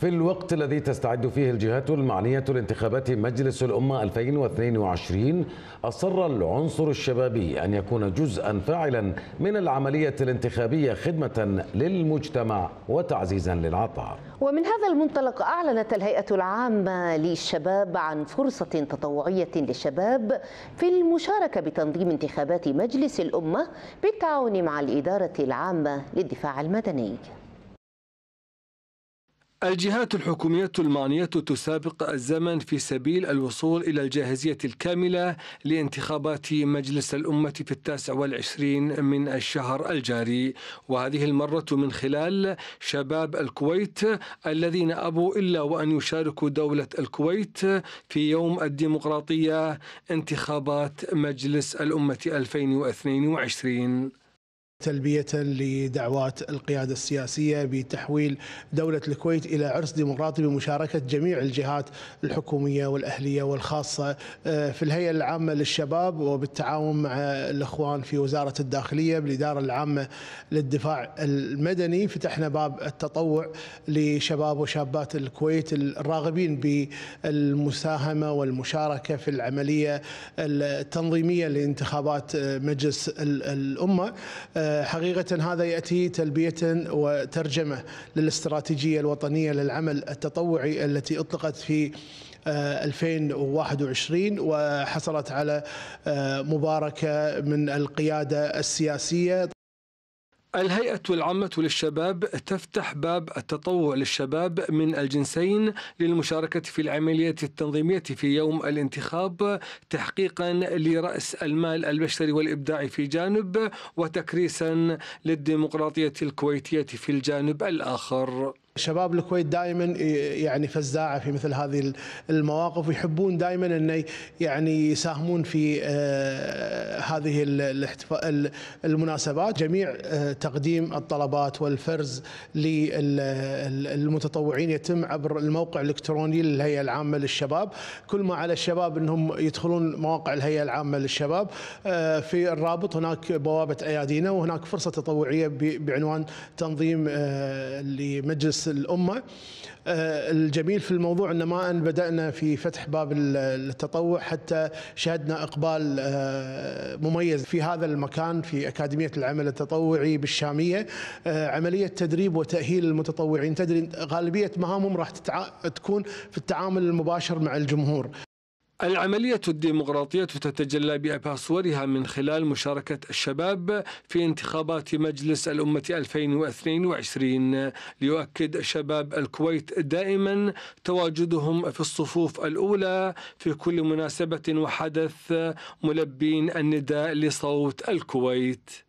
في الوقت الذي تستعد فيه الجهات المعنية لانتخابات مجلس الأمة 2022 أصر العنصر الشبابي أن يكون جزءا فاعلا من العملية الانتخابية خدمة للمجتمع وتعزيزا للعطاء ومن هذا المنطلق أعلنت الهيئة العامة للشباب عن فرصة تطوعية للشباب في المشاركة بتنظيم انتخابات مجلس الأمة بالتعاون مع الإدارة العامة للدفاع المدني الجهات الحكومية المعنية تسابق الزمن في سبيل الوصول إلى الجاهزية الكاملة لانتخابات مجلس الأمة في التاسع والعشرين من الشهر الجاري وهذه المرة من خلال شباب الكويت الذين أبوا إلا وأن يشاركوا دولة الكويت في يوم الديمقراطية انتخابات مجلس الأمة 2022 تلبية لدعوات القيادة السياسية بتحويل دولة الكويت إلى عرس ديمقراطي بمشاركة جميع الجهات الحكومية والأهلية والخاصة آه، في الهيئة العامة للشباب وبالتعاون مع الإخوان في وزارة الداخلية بالإدارة العامة للدفاع المدني فتحنا باب التطوع لشباب وشابات الكويت الراغبين بالمساهمة والمشاركة في العملية التنظيمية لانتخابات آه، مجلس الأمة آه، حقيقة هذا يأتي تلبية وترجمة للاستراتيجية الوطنية للعمل التطوعي التي أطلقت في 2021 آه، وحصلت على آه، مباركة من القيادة السياسية الهيئة العامة للشباب تفتح باب التطوع للشباب من الجنسين للمشاركة في العملية التنظيمية في يوم الانتخاب تحقيقا لرأس المال البشري والإبداع في جانب وتكريسا للديمقراطية الكويتية في الجانب الآخر شباب الكويت دائما يعني فزاعه في مثل هذه المواقف ويحبون دائما انه يعني يساهمون في آه، هذه المناسبات جميع آه، تقديم الطلبات والفرز للمتطوعين يتم عبر الموقع الالكتروني للهيئه العامه للشباب كل ما على الشباب انهم يدخلون مواقع الهيئه العامه للشباب آه، في الرابط هناك بوابه ايادينا وهناك فرصه تطوعيه بعنوان تنظيم لمجلس الامه آه، الجميل في الموضوع ان ما ان بدانا في فتح باب التطوع حتى شهدنا اقبال آه، مميز في هذا المكان في اكاديميه العمل التطوعي بالشاميه آه، عمليه تدريب وتاهيل المتطوعين تدري غالبيه مهامهم راح تكون في التعامل المباشر مع الجمهور العملية الديمقراطية تتجلى صورها من خلال مشاركة الشباب في انتخابات مجلس الأمة 2022 ليؤكد شباب الكويت دائما تواجدهم في الصفوف الأولى في كل مناسبة وحدث ملبين النداء لصوت الكويت